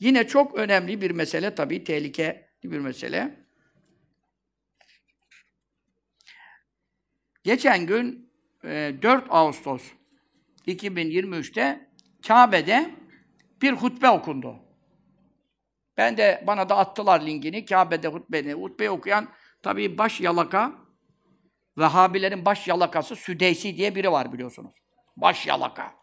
Yine çok önemli bir mesele tabii, tehlikeli bir mesele. Geçen gün 4 e, Ağustos 2023'te Kabe'de bir hutbe okundu. Ben de bana da attılar linkini. Kabe'de hutbeni, hutbeyi okuyan tabii baş yalaka Vehhabilerin baş yalakası Südeysi diye biri var biliyorsunuz. Baş yalaka.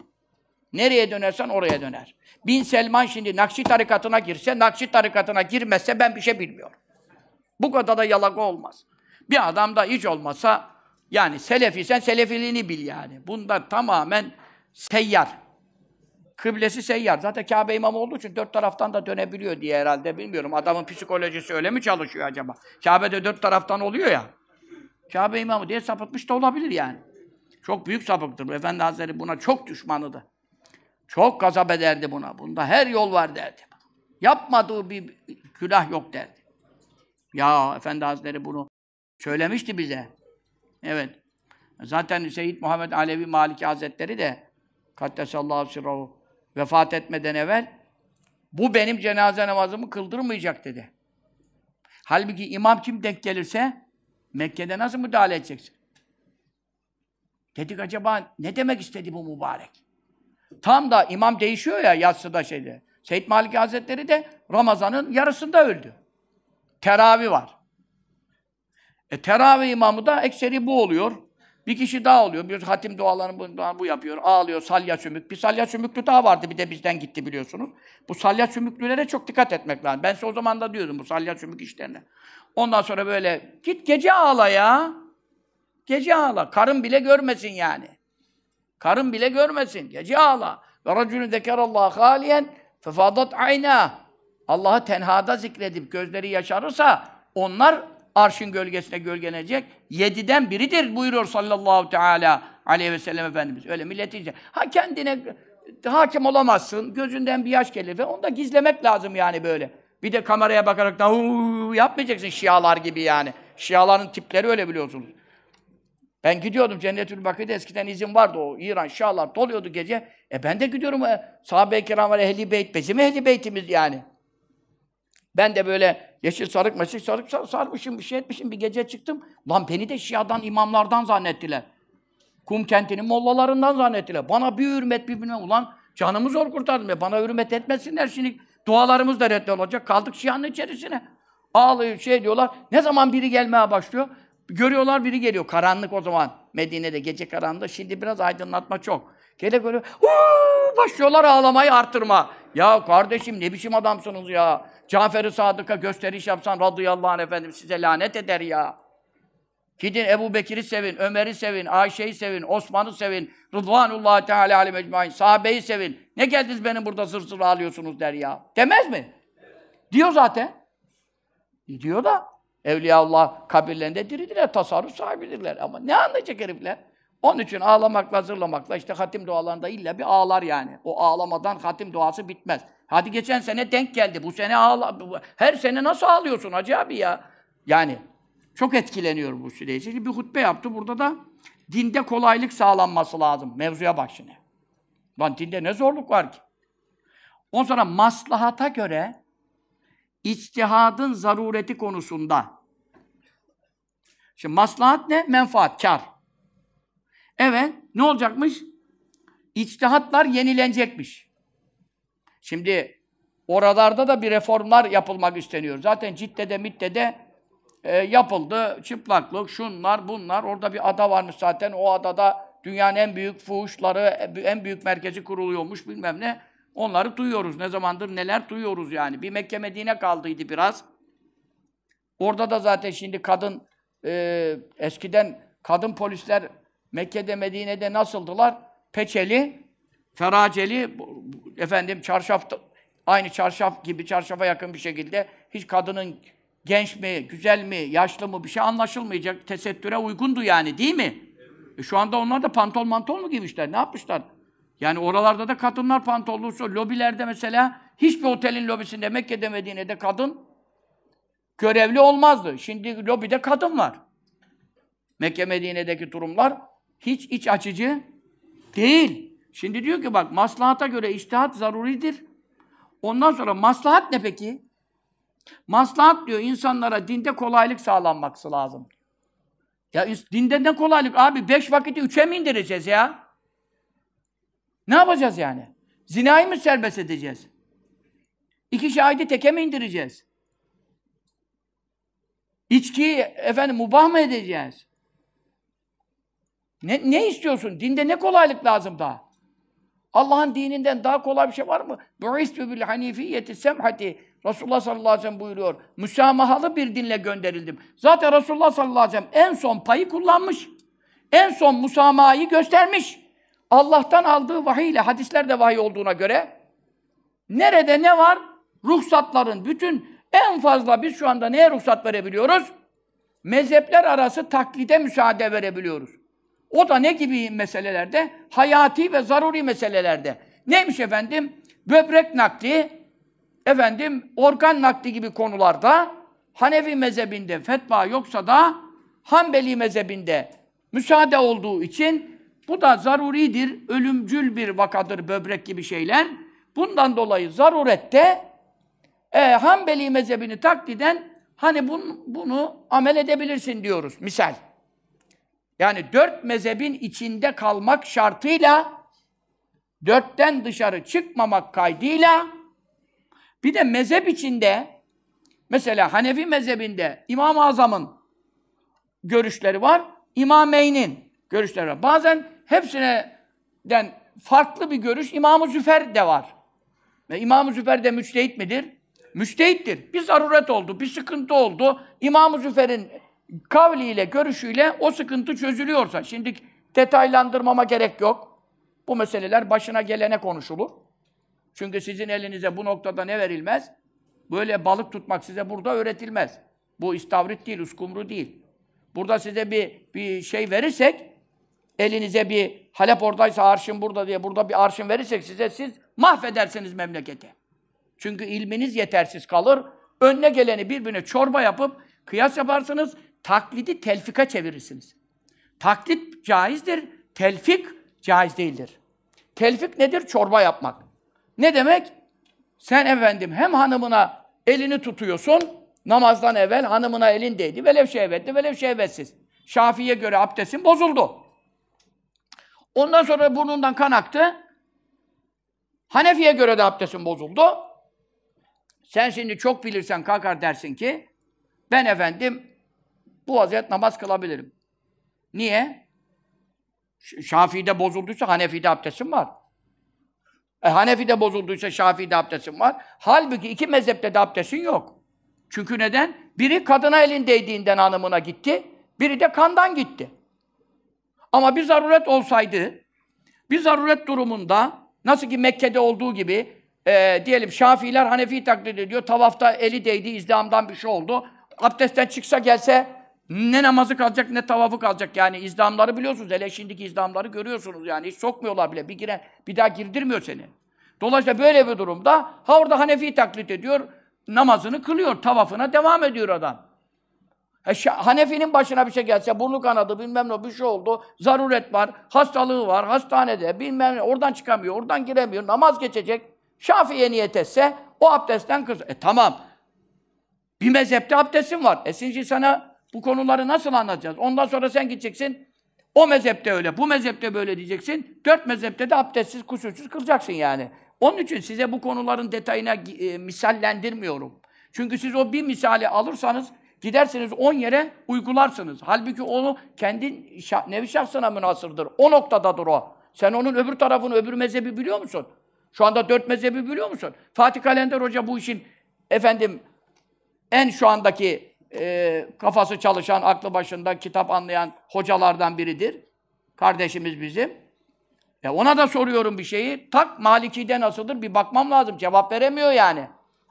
Nereye dönersen oraya döner. Bin Selman şimdi Nakşi tarikatına girse, Nakşi tarikatına girmezse ben bir şey bilmiyorum. Bu kadar da yalaka olmaz. Bir adam da hiç olmasa yani selefi selefisen selefiliğini bil yani. Bunda tamamen seyyar. Kıblesi seyyar. Zaten Kabe imamı olduğu için dört taraftan da dönebiliyor diye herhalde bilmiyorum. Adamın psikolojisi öyle mi çalışıyor acaba? Kabe'de dört taraftan oluyor ya. Kabe imamı diye sapıtmış da olabilir yani. Çok büyük sapıktır. Efendi Hazretleri buna çok düşmanıdır. Çok gazap ederdi buna. Bunda her yol var derdi. Yapmadığı bir külah yok derdi. Ya Efendi Hazretleri bunu söylemişti bize. Evet. Zaten Seyyid Muhammed Alevi Maliki Hazretleri de Kaddesallahu sirrahu vefat etmeden evvel bu benim cenaze namazımı kıldırmayacak dedi. Halbuki imam kim denk gelirse Mekke'de nasıl müdahale edeceksin? Dedik acaba ne demek istedi bu mübarek? Tam da imam değişiyor ya yatsıda şeyde. Seyyid Malik Hazretleri de Ramazan'ın yarısında öldü. Teravi var. E, teravih imamı da ekseri bu oluyor. Bir kişi daha oluyor. Bir hatim dualarını bu, bu yapıyor. Ağlıyor salya sümük. Bir salya sümüklü daha vardı bir de bizden gitti biliyorsunuz. Bu salya sümüklülere çok dikkat etmek lazım. Ben size o zaman da diyordum bu salya sümük işlerine. Ondan sonra böyle git gece ağla ya. Gece ağla. Karın bile görmesin yani. Karın bile görmesin. Gece ağla. Ve racülün zekerallah haliyen fefadat ayna. Allah'ı tenhada zikredip gözleri yaşarırsa onlar arşın gölgesine gölgenecek. Yediden biridir buyuruyor sallallahu teala aleyhi ve sellem Efendimiz. Öyle millet Ha kendine hakim olamazsın. Gözünden bir yaş gelir ve onu da gizlemek lazım yani böyle. Bir de kameraya bakarak da yapmayacaksın şialar gibi yani. Şiaların tipleri öyle biliyorsunuz. Ben gidiyordum Cennetül Bakı'da eskiden izin vardı o İran Şahlar doluyordu gece. E ben de gidiyorum e, sahabe-i kiram var ehli beyt. Bizim ehli beytimiz yani. Ben de böyle yeşil sarık mesih sarık sar, sarmışım bir şey etmişim bir gece çıktım. Lan beni de şiadan imamlardan zannettiler. Kum kentinin mollalarından zannettiler. Bana bir hürmet bir bilmem. Ulan canımı zor kurtardım ya. Bana hürmet etmesinler şimdi. Dualarımız da reddolacak. Kaldık şianın içerisine. Ağlıyor şey diyorlar. Ne zaman biri gelmeye başlıyor? Görüyorlar biri geliyor. Karanlık o zaman. Medine'de gece karanlığı. Şimdi biraz aydınlatma çok. Gele göre başlıyorlar ağlamayı artırma. Ya kardeşim ne biçim adamsınız ya. Cafer-i Sadık'a gösteriş yapsan radıyallahu anh efendim size lanet eder ya. Gidin Ebu Bekir'i sevin, Ömer'i sevin, Ayşe'yi sevin, Osman'ı sevin, Rıdvanullah Teala Ali Mecmain, sahabeyi sevin. Ne geldiniz benim burada zır zır ağlıyorsunuz der ya. Demez mi? Diyor zaten. E, diyor da Evliyaullah kabirlerinde diridirler, tasarruf sahibidirler. Ama ne anlayacak herifler? Onun için ağlamakla, hazırlamakla işte hatim dualarında illa bir ağlar yani. O ağlamadan hatim duası bitmez. Hadi geçen sene denk geldi. Bu sene ağla... Her sene nasıl ağlıyorsun hacı abi ya? Yani çok etkileniyor bu süreç. Bir hutbe yaptı. Burada da dinde kolaylık sağlanması lazım. Mevzuya bak şimdi. Lan dinde ne zorluk var ki? Ondan sonra maslahata göre İçtihadın zarureti konusunda. Şimdi maslahat ne? Menfaat, kar. Evet, ne olacakmış? İçtihatlar yenilenecekmiş. Şimdi oralarda da bir reformlar yapılmak isteniyor. Zaten Cidde'de, Mitte'de e, yapıldı. Çıplaklık, şunlar, bunlar. Orada bir ada varmış zaten. O adada dünyanın en büyük fuhuşları, en büyük merkezi kuruluyormuş bilmem ne. Onları duyuyoruz. Ne zamandır neler duyuyoruz yani. Bir Mekke Medine kaldıydı biraz. Orada da zaten şimdi kadın e, eskiden kadın polisler Mekke'de Medine'de nasıldılar? Peçeli, feraceli, efendim çarşaf aynı çarşaf gibi çarşafa yakın bir şekilde hiç kadının genç mi, güzel mi, yaşlı mı bir şey anlaşılmayacak. Tesettüre uygundu yani değil mi? E şu anda onlar da pantol mantol mu giymişler? Ne yapmışlar? Yani oralarda da kadınlar pantolonlusu. Lobilerde mesela hiçbir otelin lobisinde Mekke'de de kadın görevli olmazdı. Şimdi lobide kadın var. Mekke Medine'deki durumlar hiç iç açıcı değil. Şimdi diyor ki bak maslahata göre iştihat zaruridir. Ondan sonra maslahat ne peki? Maslahat diyor insanlara dinde kolaylık sağlanması lazım. Ya dinde ne kolaylık abi? Beş vakiti üçe mi indireceğiz ya? Ne yapacağız yani? Zinayı mı serbest edeceğiz? İki şahidi teke mi indireceğiz? İçkiyi efendim mubah mı edeceğiz? Ne, ne istiyorsun? Dinde ne kolaylık lazım daha? Allah'ın dininden daha kolay bir şey var mı? Bu'istü bil hanifiyeti semhati. Resulullah sallallahu aleyhi ve sellem buyuruyor. Müsamahalı bir dinle gönderildim. Zaten Resulullah sallallahu aleyhi ve sellem en son payı kullanmış. En son musamayı göstermiş. Allah'tan aldığı vahiy ile hadisler de vahiy olduğuna göre nerede ne var? Ruhsatların bütün en fazla biz şu anda neye ruhsat verebiliyoruz? Mezhepler arası taklide müsaade verebiliyoruz. O da ne gibi meselelerde? Hayati ve zaruri meselelerde. Neymiş efendim? Böbrek nakli, efendim organ nakli gibi konularda Hanefi mezhebinde fetva yoksa da Hanbeli mezhebinde müsaade olduğu için bu da zaruridir, ölümcül bir vakadır böbrek gibi şeyler. Bundan dolayı zarurette e, Hanbeli mezhebini takliden hani bun, bunu amel edebilirsin diyoruz. Misal. Yani dört mezhebin içinde kalmak şartıyla dörtten dışarı çıkmamak kaydıyla bir de mezhep içinde mesela Hanefi mezhebinde İmam-ı Azam'ın görüşleri var. İmameyn'in görüşler var. Bazen hepsinden farklı bir görüş İmam-ı Züfer de var. Ve İmam-ı Züfer de müçtehit midir? Müçtehittir. Bir zaruret oldu, bir sıkıntı oldu. İmam-ı Züfer'in kavliyle, görüşüyle o sıkıntı çözülüyorsa, şimdi detaylandırmama gerek yok. Bu meseleler başına gelene konuşulur. Çünkü sizin elinize bu noktada ne verilmez? Böyle balık tutmak size burada öğretilmez. Bu istavrit değil, uskumru değil. Burada size bir, bir şey verirsek, elinize bir Halep oradaysa arşın burada diye burada bir arşın verirsek size siz mahvedersiniz memleketi. Çünkü ilminiz yetersiz kalır. Önüne geleni birbirine çorba yapıp kıyas yaparsınız. Taklidi telfika çevirirsiniz. Taklit caizdir. Telfik caiz değildir. Telfik nedir? Çorba yapmak. Ne demek? Sen efendim hem hanımına elini tutuyorsun, namazdan evvel hanımına elin değdi, velev şehvetti, velev şehvetsiz. Şafii'ye göre abdestin bozuldu. Ondan sonra burnundan kan aktı. Hanefi'ye göre de abdestin bozuldu. Sen şimdi çok bilirsen kalkar dersin ki ben efendim bu vaziyet namaz kılabilirim. Niye? Şafii'de bozulduysa Hanefi'de abdestin var. E, Hanefi'de bozulduysa Şafii'de abdestin var. Halbuki iki mezhepte de abdestin yok. Çünkü neden? Biri kadına elin değdiğinden anımına gitti, biri de kandan gitti. Ama bir zaruret olsaydı, bir zaruret durumunda nasıl ki Mekke'de olduğu gibi e, diyelim Şafiler Hanefi taklit ediyor. Tavafta eli değdi, izdihamdan bir şey oldu. Abdestten çıksa gelse ne namazı kalacak ne tavafı kalacak. Yani izdamları biliyorsunuz. Hele şimdiki izdamları görüyorsunuz yani. Hiç sokmuyorlar bile. Bir, giren, bir daha girdirmiyor seni. Dolayısıyla böyle bir durumda ha orada Hanefi taklit ediyor. Namazını kılıyor. Tavafına devam ediyor adam. E Hanefi'nin başına bir şey gelse, burnu kanadı, bilmem ne, bir şey oldu, zaruret var, hastalığı var, hastanede, bilmem ne, oradan çıkamıyor, oradan giremiyor, namaz geçecek. Şafii'ye niyet etse, o abdestten kız. E tamam, bir mezhepte abdestin var. E şimdi sana bu konuları nasıl anlatacağız? Ondan sonra sen gideceksin, o mezhepte öyle, bu mezhepte böyle diyeceksin. Dört mezhepte de abdestsiz, kusursuz kılacaksın yani. Onun için size bu konuların detayına e, misallendirmiyorum. Çünkü siz o bir misali alırsanız Gidersiniz on yere uygularsınız. Halbuki onu kendi şah, nevi şahsına münasırdır. O noktadadır o. Sen onun öbür tarafını, öbür mezhebi biliyor musun? Şu anda dört mezhebi biliyor musun? Fatih Kalender Hoca bu işin efendim en şu andaki e, kafası çalışan, aklı başında kitap anlayan hocalardan biridir. Kardeşimiz bizim. Ya e, ona da soruyorum bir şeyi. Tak Maliki'de nasıldır bir bakmam lazım. Cevap veremiyor yani.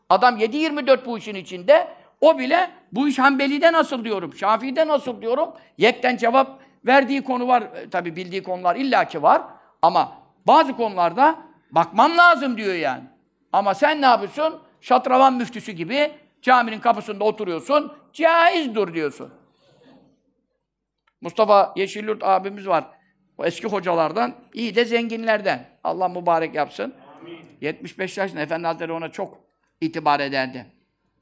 Adam 7-24 bu işin içinde. O bile bu iş Hanbeli'de nasıl diyorum, Şafii'den nasıl diyorum. Yekten cevap verdiği konu var. E, tabii bildiği konular illaki var. Ama bazı konularda bakmam lazım diyor yani. Ama sen ne yapıyorsun? Şatravan müftüsü gibi caminin kapısında oturuyorsun. Caizdur diyorsun. Mustafa Yeşilyurt abimiz var. O eski hocalardan, iyi de zenginlerden. Allah mübarek yapsın. Amin. 75 yaşında Efendi Hazretleri ona çok itibar ederdi.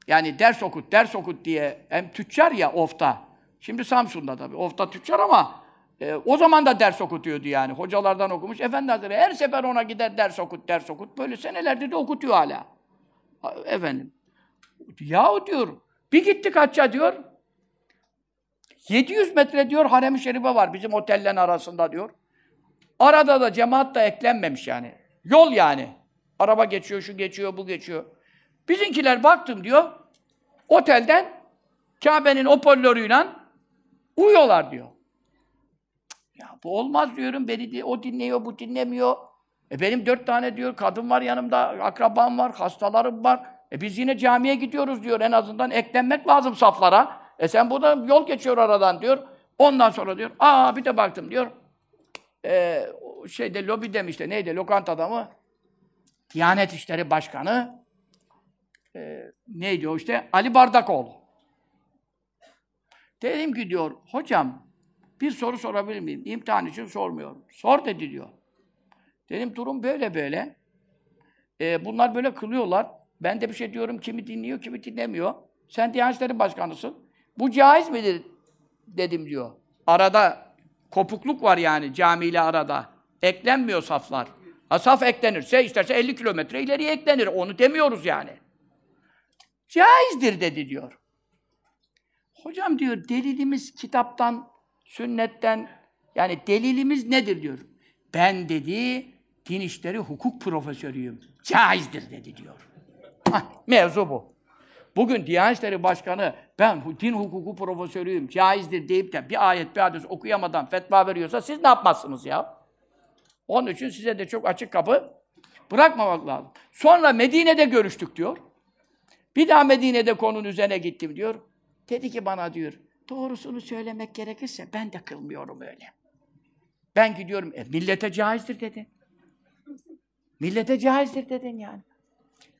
Yani ders okut, ders okut diye hem tüccar ya ofta. Şimdi Samsun'da tabii. Ofta tüccar ama e, o zaman da ders okutuyordu yani. Hocalardan okumuş. Efendi Hazretleri her sefer ona gider ders okut, ders okut. Böyle senelerde de okutuyor hala. Efendim. Yahu diyor. Bir gittik hacca diyor. 700 metre diyor harem-i şerife var bizim otellerin arasında diyor. Arada da cemaat da eklenmemiş yani. Yol yani. Araba geçiyor, şu geçiyor, bu geçiyor. Bizinkiler baktım diyor. Otelden Kabe'nin opolloruyla uyuyorlar diyor. Ya bu olmaz diyorum. Beni de, o dinliyor, bu dinlemiyor. E benim dört tane diyor kadın var yanımda, akrabam var, hastalarım var. E biz yine camiye gidiyoruz diyor. En azından eklenmek lazım saflara. E sen burada yol geçiyor aradan diyor. Ondan sonra diyor, aa bir de baktım diyor. E, şeyde lobi demişti, neydi lokantada mı? Diyanet İşleri Başkanı e, neydi o işte? Ali Bardakoğlu. Dedim ki diyor, hocam bir soru sorabilir miyim? İmtihan için sormuyorum. Sor dedi diyor. Dedim durum böyle böyle. E, bunlar böyle kılıyorlar. Ben de bir şey diyorum, kimi dinliyor, kimi dinlemiyor. Sen Diyanet Başkanısın. Bu caiz midir? Dedim diyor. Arada kopukluk var yani camiyle arada. Eklenmiyor saflar. Ha, saf eklenirse isterse 50 kilometre ileriye eklenir. Onu demiyoruz yani. Caizdir dedi diyor. Hocam diyor delilimiz kitaptan, sünnetten yani delilimiz nedir diyor. Ben dedi din işleri hukuk profesörüyüm. Caizdir dedi diyor. mevzu bu. Bugün Diyanet İşleri Başkanı ben din hukuku profesörüyüm, caizdir deyip de bir ayet bir hadis okuyamadan fetva veriyorsa siz ne yapmazsınız ya? Onun için size de çok açık kapı bırakmamak lazım. Sonra Medine'de görüştük diyor. Bir daha Medine'de konun üzerine gittim diyor. Dedi ki bana diyor, doğrusunu söylemek gerekirse ben de kılmıyorum öyle. Ben gidiyorum, e, millete caizdir dedi. Millete caizdir dedin yani.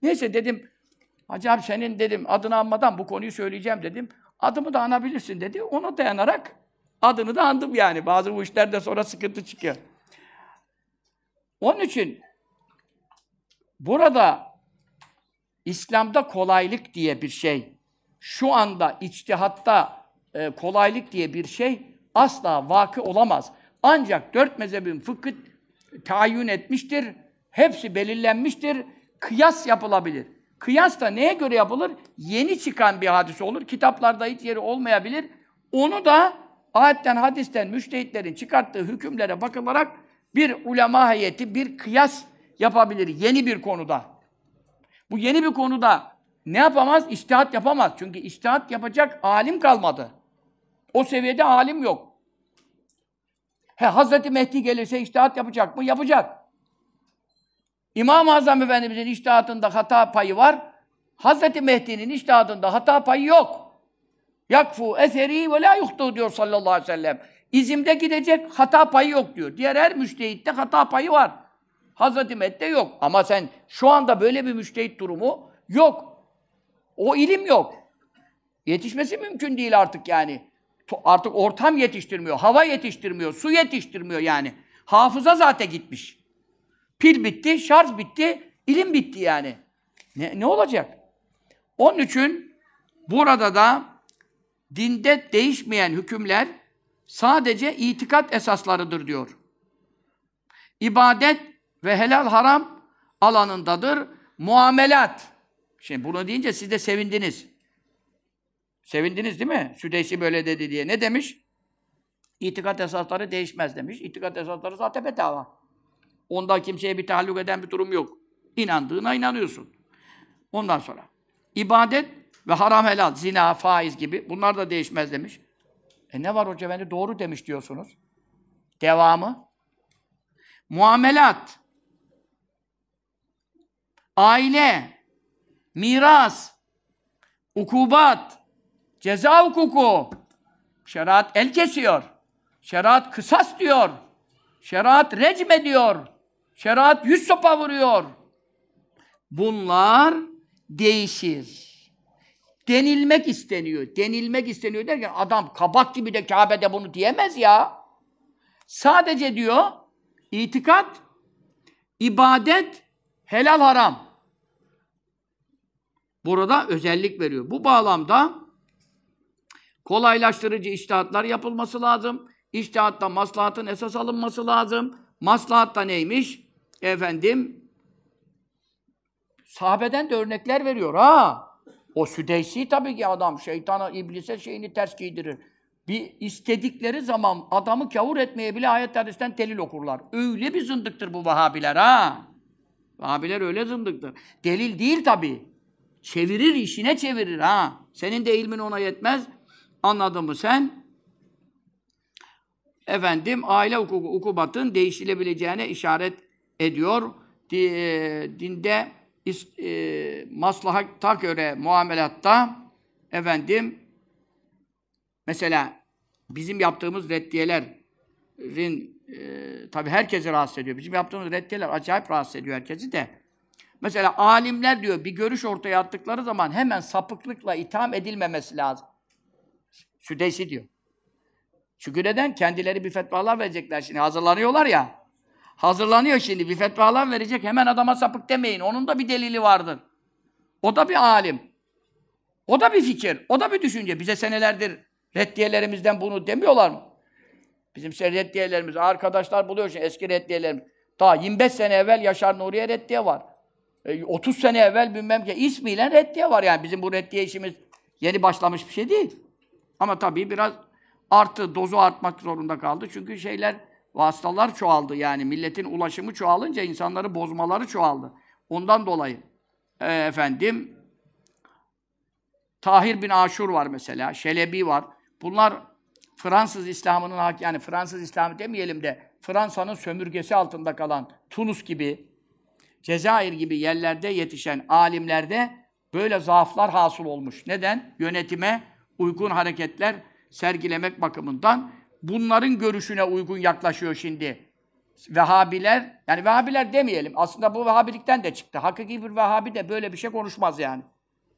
Neyse dedim, Hacı senin dedim adını anmadan bu konuyu söyleyeceğim dedim. Adımı da anabilirsin dedi. Ona dayanarak adını da andım yani. Bazı bu işlerde sonra sıkıntı çıkıyor. Onun için burada İslam'da kolaylık diye bir şey, şu anda içtihatta e, kolaylık diye bir şey asla vakı olamaz. Ancak dört mezhebin fıkıh tayin etmiştir. Hepsi belirlenmiştir. Kıyas yapılabilir. Kıyas da neye göre yapılır? Yeni çıkan bir hadis olur. Kitaplarda hiç yeri olmayabilir. Onu da ayetten, hadisten, müştehitlerin çıkarttığı hükümlere bakılarak bir ulema heyeti, bir kıyas yapabilir yeni bir konuda. Bu yeni bir konuda ne yapamaz? İstihat yapamaz. Çünkü istihat yapacak alim kalmadı. O seviyede alim yok. He, Hazreti Mehdi gelirse istihat yapacak mı? Yapacak. İmam-ı Azam Efendimiz'in iştihatında hata payı var. Hazreti Mehdi'nin iştihadında hata payı yok. Yakfu eseri ve la yuhtu diyor sallallahu aleyhi ve sellem. İzimde gidecek hata payı yok diyor. Diğer her müştehitte hata payı var. Hazreti Mette yok. Ama sen şu anda böyle bir müştehit durumu yok. O ilim yok. Yetişmesi mümkün değil artık yani. Artık ortam yetiştirmiyor, hava yetiştirmiyor, su yetiştirmiyor yani. Hafıza zaten gitmiş. Pil bitti, şarj bitti, ilim bitti yani. Ne, ne olacak? Onun için burada da dinde değişmeyen hükümler sadece itikat esaslarıdır diyor. İbadet ve helal haram alanındadır. Muamelat. Şimdi bunu deyince siz de sevindiniz. Sevindiniz değil mi? Südeysi böyle dedi diye. Ne demiş? İtikat esasları değişmez demiş. İtikat esasları zaten bedava. Onda kimseye bir tahallük eden bir durum yok. İnandığına inanıyorsun. Ondan sonra ibadet ve haram helal, zina, faiz gibi bunlar da değişmez demiş. E ne var hoca beni doğru demiş diyorsunuz. Devamı. Muamelat aile, miras, ukubat, ceza hukuku. Şeriat el kesiyor. Şeriat kısas diyor. Şeriat recm ediyor. Şeriat yüz sopa vuruyor. Bunlar değişir. Denilmek isteniyor. Denilmek isteniyor derken adam kabak gibi de Kabe'de bunu diyemez ya. Sadece diyor itikat, ibadet, helal haram burada özellik veriyor. Bu bağlamda kolaylaştırıcı iştihatlar yapılması lazım. İştihatta maslahatın esas alınması lazım. Maslahat da neymiş? Efendim sahabeden de örnekler veriyor ha. O Südeysi tabii ki adam şeytana, iblise şeyini ters giydirir. Bir istedikleri zaman adamı kavur etmeye bile ayet hadisten delil okurlar. Öyle bir zındıktır bu Vahabiler ha. Vahabiler öyle zındıktır. Delil değil tabii. Çevirir, işine çevirir ha. Senin de ilmin ona yetmez. Anladın mı sen? Efendim aile hukuku, ukubatın değişilebileceğine işaret ediyor. E, dinde e, maslahata göre muamelatta efendim mesela bizim yaptığımız reddiyelerin e, tabi herkesi rahatsız ediyor. Bizim yaptığımız reddiyeler acayip rahatsız ediyor herkesi de. Mesela alimler diyor bir görüş ortaya attıkları zaman hemen sapıklıkla itham edilmemesi lazım. Südeysi diyor. Çünkü neden? Kendileri bir fetvalar verecekler şimdi. Hazırlanıyorlar ya. Hazırlanıyor şimdi. Bir fetvalar verecek. Hemen adama sapık demeyin. Onun da bir delili vardır. O da bir alim. O da bir fikir. O da bir düşünce. Bize senelerdir reddiyelerimizden bunu demiyorlar mı? Bizim reddiyelerimiz, arkadaşlar buluyor şimdi eski reddiyelerimiz. Ta 25 sene evvel Yaşar Nuri'ye reddiye var. 30 e, sene evvel bilmem ki ismiyle reddiye var yani. Bizim bu reddiye işimiz yeni başlamış bir şey değil. Ama tabii biraz arttı, dozu artmak zorunda kaldı. Çünkü şeyler, vasıtalar çoğaldı yani. Milletin ulaşımı çoğalınca insanları bozmaları çoğaldı. Ondan dolayı e, efendim Tahir bin Aşur var mesela, Şelebi var. Bunlar Fransız İslam'ının yani Fransız İslamı demeyelim de Fransa'nın sömürgesi altında kalan Tunus gibi Cezayir gibi yerlerde yetişen alimlerde böyle zaaflar hasıl olmuş. Neden? Yönetime uygun hareketler sergilemek bakımından bunların görüşüne uygun yaklaşıyor şimdi. Vehhabiler, yani Vehhabiler demeyelim. Aslında bu Vehhabilikten de çıktı. Hakiki bir Vehhabi de böyle bir şey konuşmaz yani.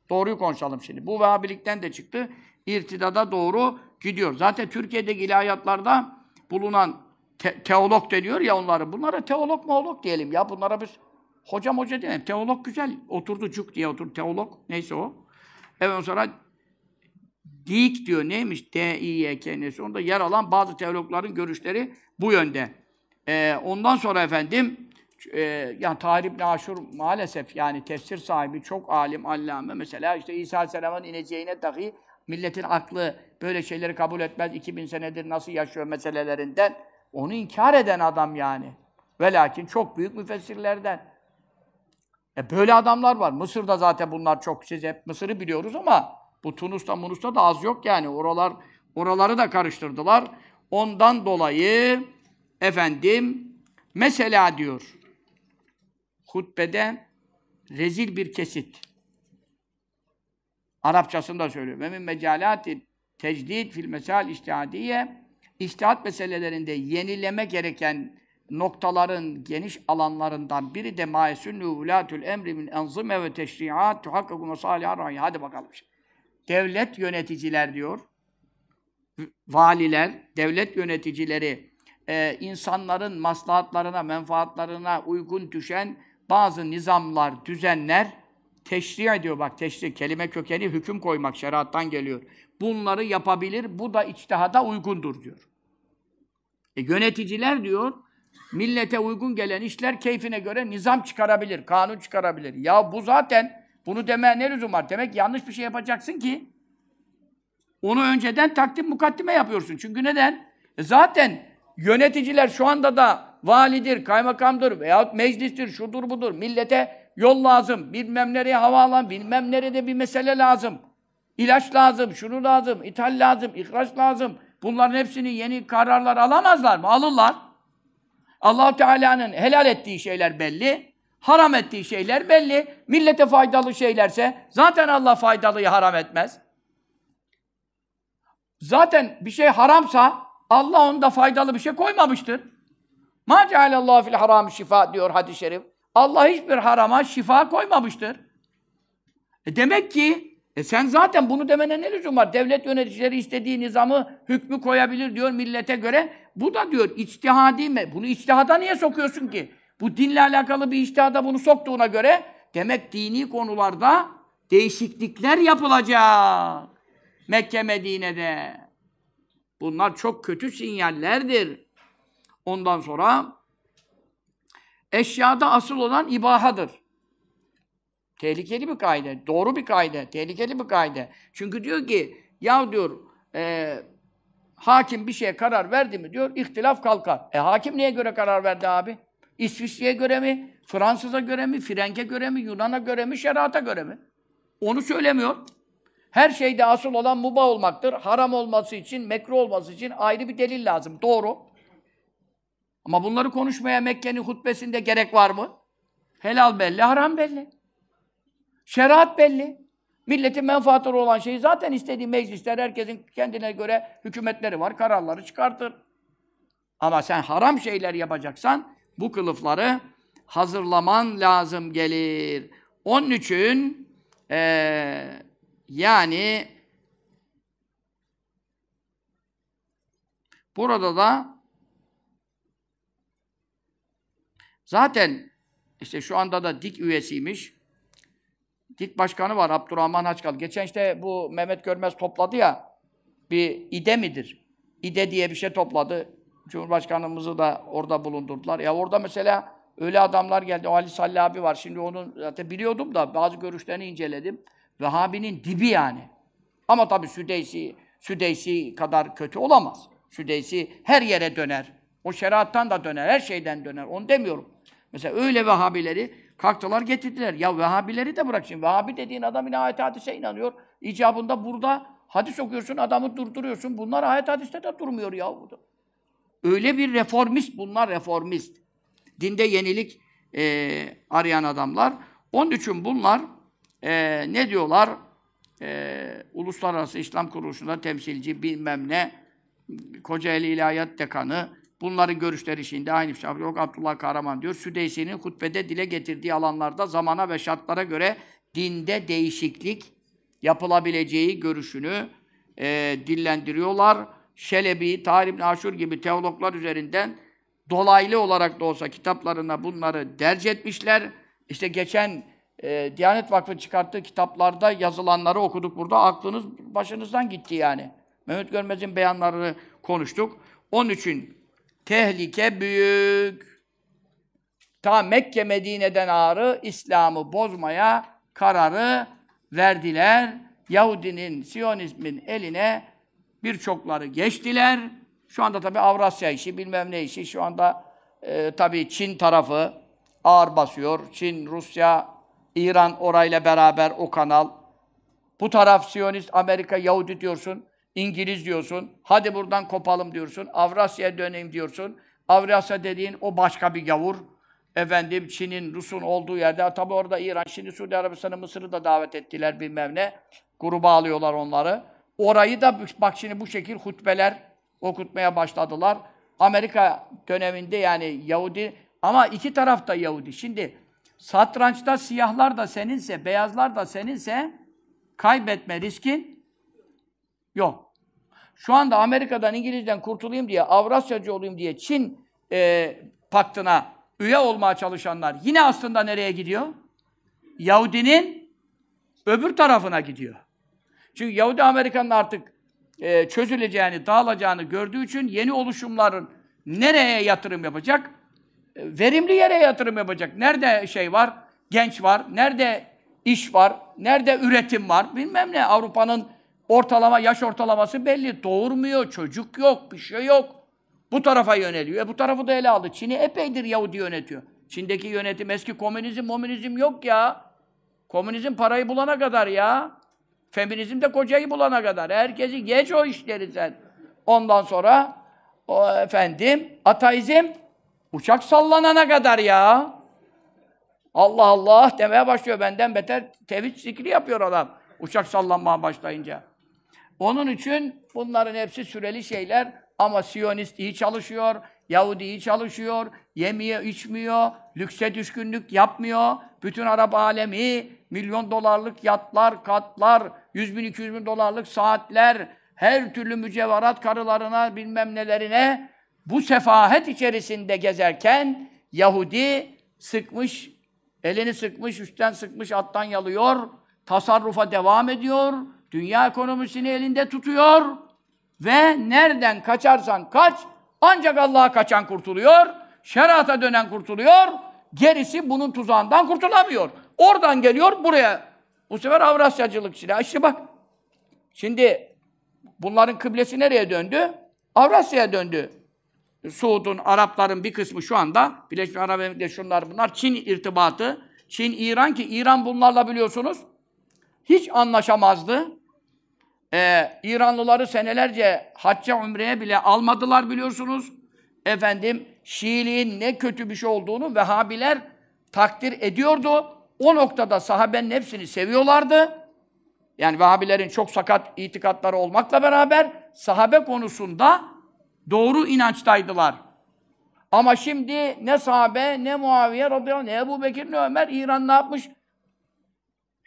Doğruyu konuşalım şimdi. Bu Vehhabilikten de çıktı. İrtidada doğru gidiyor. Zaten Türkiye'deki ilahiyatlarda bulunan te- teolog deniyor ya onları. Bunlara teolog muolog diyelim ya. Bunlara biz Hocam hoca demem. Teolog güzel. Oturdu cuk diye otur. Teolog. Neyse o. Evet sonra dik diyor. Neymiş? d i y k neyse. Onda yer alan bazı teologların görüşleri bu yönde. Ee, ondan sonra efendim e, yani Tahir İbni Aşur maalesef yani tefsir sahibi çok alim, allame. Mesela işte İsa Aleyhisselam'ın ineceğine dahi milletin aklı böyle şeyleri kabul etmez. 2000 senedir nasıl yaşıyor meselelerinden. Onu inkar eden adam yani. Ve lakin çok büyük müfessirlerden. E böyle adamlar var. Mısır'da zaten bunlar çok siz hep Mısır'ı biliyoruz ama bu Tunus'ta Munus'ta da az yok yani. Oralar oraları da karıştırdılar. Ondan dolayı efendim mesela diyor hutbede rezil bir kesit. Arapçasında söylüyor. Ve min mecalati tecdid fil mesal iştihadiye iştihat meselelerinde yenileme gereken noktaların geniş alanlarından biri de maesünnü ulatül emri min enzime ve teşri'at tuhakkaku mesaliha Hadi bakalım. Devlet yöneticiler diyor, valiler, devlet yöneticileri e, insanların maslahatlarına, menfaatlarına uygun düşen bazı nizamlar, düzenler teşri ediyor. Bak teşri, kelime kökeni hüküm koymak şeriattan geliyor. Bunları yapabilir, bu da içtihada uygundur diyor. E, yöneticiler diyor, millete uygun gelen işler keyfine göre nizam çıkarabilir, kanun çıkarabilir. Ya bu zaten bunu demeye ne lüzum var? Demek yanlış bir şey yapacaksın ki onu önceden takdim mukaddime yapıyorsun. Çünkü neden? E zaten yöneticiler şu anda da validir, kaymakamdır veyahut meclistir, şudur budur. Millete yol lazım, bilmem nereye havaalan, bilmem nerede bir mesele lazım. İlaç lazım, şunu lazım, ithal lazım, ihraç lazım. Bunların hepsini yeni kararlar alamazlar mı? Alırlar allah Teala'nın helal ettiği şeyler belli, haram ettiği şeyler belli. Millete faydalı şeylerse zaten Allah faydalıyı haram etmez. Zaten bir şey haramsa Allah onda faydalı bir şey koymamıştır. Ma Allah fil haram şifa diyor hadis-i şerif. Allah hiçbir harama şifa koymamıştır. E demek ki e sen zaten bunu demene ne lüzum var? Devlet yöneticileri istediği nizamı, hükmü koyabilir diyor millete göre bu da diyor içtihadi mi? Bunu içtihada niye sokuyorsun ki? Bu dinle alakalı bir içtihada bunu soktuğuna göre demek dini konularda değişiklikler yapılacak. Mekke Medine'de. Bunlar çok kötü sinyallerdir. Ondan sonra eşyada asıl olan ibahadır. Tehlikeli bir kaide. Doğru bir kaide. Tehlikeli bir kaide. Çünkü diyor ki ya diyor e, hakim bir şeye karar verdi mi diyor, ihtilaf kalkar. E hakim neye göre karar verdi abi? İsviçre'ye göre mi? Fransız'a göre mi? Frenk'e göre mi? Yunan'a göre mi? Şerata göre mi? Onu söylemiyor. Her şeyde asıl olan muba olmaktır. Haram olması için, mekruh olması için ayrı bir delil lazım. Doğru. Ama bunları konuşmaya Mekke'nin hutbesinde gerek var mı? Helal belli, haram belli. Şeriat belli. Milletin menfaatları olan şeyi zaten istediği meclisler, herkesin kendine göre hükümetleri var, kararları çıkartır. Ama sen haram şeyler yapacaksan bu kılıfları hazırlaman lazım gelir. Onun için ee, yani burada da zaten işte şu anda da dik üyesiymiş. DİK Başkanı var Abdurrahman Haçkal. Geçen işte bu Mehmet Görmez topladı ya bir ide midir? İDE diye bir şey topladı. Cumhurbaşkanımızı da orada bulundurdular. Ya orada mesela öyle adamlar geldi. O Ali Salli abi var. Şimdi onun zaten biliyordum da bazı görüşlerini inceledim. Vehhabi'nin dibi yani. Ama tabii Südeysi, Südeysi kadar kötü olamaz. Südeysi her yere döner. O şeriattan da döner, her şeyden döner. Onu demiyorum. Mesela öyle Vehhabileri Kalktılar getirdiler. Ya Vehhabileri de bırak şimdi. Vehhabi dediğin adam yine ayet hadise inanıyor. İcabında burada hadis okuyorsun, adamı durduruyorsun. Bunlar ayet hadiste de durmuyor ya. Öyle bir reformist bunlar reformist. Dinde yenilik e, arayan adamlar. Onun için bunlar e, ne diyorlar? E, Uluslararası İslam Kuruluşu'nda temsilci bilmem ne, Kocaeli İlahiyat Dekanı, Bunların görüşleri şimdi aynı Şafii şey. yok Abdullah Kahraman diyor. Südeysi'nin hutbede dile getirdiği alanlarda zamana ve şartlara göre dinde değişiklik yapılabileceği görüşünü e, dillendiriyorlar. Şelebi, Tahir Aşur gibi teologlar üzerinden dolaylı olarak da olsa kitaplarına bunları derc etmişler. İşte geçen e, Diyanet Vakfı çıkarttığı kitaplarda yazılanları okuduk burada. Aklınız başınızdan gitti yani. Mehmet Görmez'in beyanlarını konuştuk. Onun için Tehlike büyük. Ta Mekke Medine'den ağrı İslam'ı bozmaya kararı verdiler. Yahudinin, Siyonizmin eline birçokları geçtiler. Şu anda tabi Avrasya işi, bilmem ne işi. Şu anda e, tabi Çin tarafı ağır basıyor. Çin, Rusya, İran orayla beraber o kanal. Bu taraf Siyonist, Amerika, Yahudi diyorsun. İngiliz diyorsun. Hadi buradan kopalım diyorsun. Avrasya'ya döneyim diyorsun. Avrasya dediğin o başka bir gavur. Efendim Çin'in, Rus'un olduğu yerde. Tabi orada İran, şimdi Suudi Arabistan'ı, Mısır'ı da davet ettiler bilmem ne. Gruba alıyorlar onları. Orayı da bak şimdi bu şekil hutbeler okutmaya başladılar. Amerika döneminde yani Yahudi ama iki taraf da Yahudi. Şimdi satrançta siyahlar da seninse, beyazlar da seninse kaybetme riskin Yok. Şu anda Amerika'dan, İngiliz'den kurtulayım diye, Avrasyacı olayım diye Çin e, paktına üye olmaya çalışanlar yine aslında nereye gidiyor? Yahudinin öbür tarafına gidiyor. Çünkü Yahudi Amerikan'ın artık e, çözüleceğini, dağılacağını gördüğü için yeni oluşumların nereye yatırım yapacak? E, verimli yere yatırım yapacak. Nerede şey var? Genç var. Nerede iş var? Nerede üretim var? Bilmem ne. Avrupa'nın Ortalama yaş ortalaması belli. Doğurmuyor, çocuk yok, bir şey yok. Bu tarafa yöneliyor. E bu tarafı da ele aldı. Çin'i epeydir Yahudi yönetiyor. Çin'deki yönetim eski komünizm, komünizm yok ya. Komünizm parayı bulana kadar ya. Feminizm de kocayı bulana kadar. Herkesi geç o işleri sen. Ondan sonra o efendim ateizm uçak sallanana kadar ya. Allah Allah demeye başlıyor benden beter tevhid zikri yapıyor adam. Uçak sallanmaya başlayınca. Onun için bunların hepsi süreli şeyler ama Siyonist iyi çalışıyor, Yahudi iyi çalışıyor, yemiyor, içmiyor, lükse düşkünlük yapmıyor. Bütün Arap alemi milyon dolarlık yatlar, katlar, 100 bin, 200 bin dolarlık saatler, her türlü mücevherat karılarına bilmem nelerine bu sefahet içerisinde gezerken Yahudi sıkmış, elini sıkmış, üstten sıkmış, attan yalıyor, tasarrufa devam ediyor Dünya ekonomisini elinde tutuyor ve nereden kaçarsan kaç ancak Allah'a kaçan kurtuluyor, şerata dönen kurtuluyor, gerisi bunun tuzağından kurtulamıyor. Oradan geliyor buraya. Bu sefer Avrasyacılık silahı. İşte bak. Şimdi bunların kıblesi nereye döndü? Avrasya'ya döndü. Suud'un, Arapların bir kısmı şu anda, Birleşmiş Arap Emirlikleri şunlar bunlar, Çin irtibatı, Çin, İran ki İran bunlarla biliyorsunuz hiç anlaşamazdı. Ee, İranlıları senelerce hacca umreye bile almadılar biliyorsunuz. Efendim Şiiliğin ne kötü bir şey olduğunu Vehhabiler takdir ediyordu. O noktada sahabenin hepsini seviyorlardı. Yani Vehhabilerin çok sakat itikatları olmakla beraber sahabe konusunda doğru inançtaydılar. Ama şimdi ne sahabe, ne Muaviye ne Ebu Bekir, ne Ömer İran ne yapmış?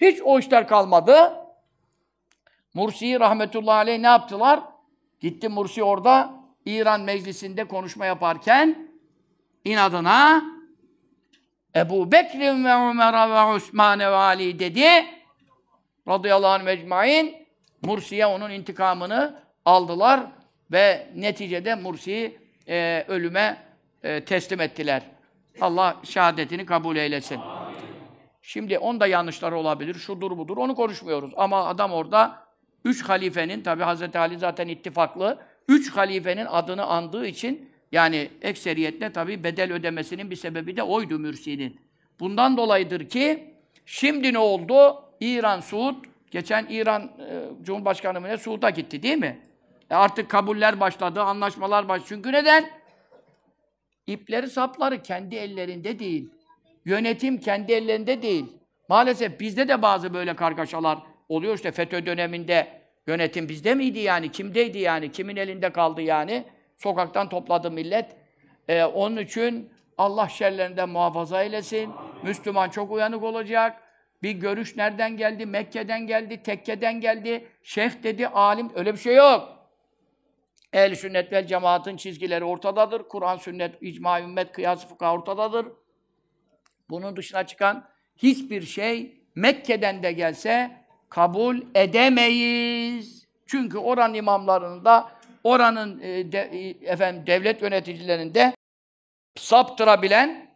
Hiç o işler kalmadı. Mursi rahmetullahi aleyh ne yaptılar? Gitti Mursi orada İran meclisinde konuşma yaparken inadına Ebu Bekir'in ve Ömer ve Osman ve Ali dedi. Radıyallahu anh mecmain. Mursi'ye onun intikamını aldılar ve neticede Mursi'yi e, ölüme e, teslim ettiler. Allah şehadetini kabul eylesin. Amin. Şimdi onda yanlışlar olabilir, şudur budur, onu konuşmuyoruz. Ama adam orada Üç halifenin, tabi Hazreti Ali zaten ittifaklı, üç halifenin adını andığı için yani ekseriyetle tabi bedel ödemesinin bir sebebi de oydu Mürsi'nin. Bundan dolayıdır ki şimdi ne oldu? İran, Suud, geçen İran e, Cumhurbaşkanı mı ne Suud'a gitti değil mi? E artık kabuller başladı, anlaşmalar başladı. Çünkü neden? İpleri sapları kendi ellerinde değil. Yönetim kendi ellerinde değil. Maalesef bizde de bazı böyle kargaşalar oluyor işte FETÖ döneminde yönetim bizde miydi yani? Kimdeydi yani? Kimin elinde kaldı yani? Sokaktan topladı millet. Ee, onun için Allah şerlerinden muhafaza eylesin. Müslüman çok uyanık olacak. Bir görüş nereden geldi? Mekke'den geldi, tekkeden geldi. Şeyh dedi, alim. Öyle bir şey yok. el i sünnet vel cemaatin çizgileri ortadadır. Kur'an, sünnet, icma, ümmet, kıyas, fıkha ortadadır. Bunun dışına çıkan hiçbir şey Mekke'den de gelse, kabul edemeyiz. Çünkü oran imamlarında, oranın e, de, e, efendim devlet yöneticilerinde saptırabilen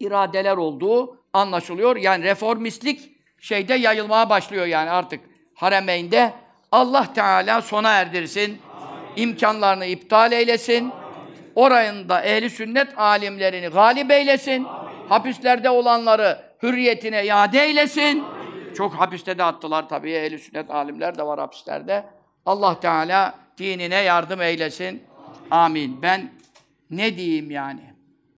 iradeler olduğu anlaşılıyor. Yani reformistlik şeyde yayılmaya başlıyor yani artık haremeyinde. Allah Teala sona erdirsin. Amin. imkanlarını iptal eylesin. Orayın da ehli sünnet alimlerini galip eylesin. Amin. Hapislerde olanları hürriyetine iade eylesin. Amin. Çok hapiste de attılar tabii. Ehli sünnet alimler de var hapislerde. Allah Teala dinine yardım eylesin. Amin. Ben ne diyeyim yani?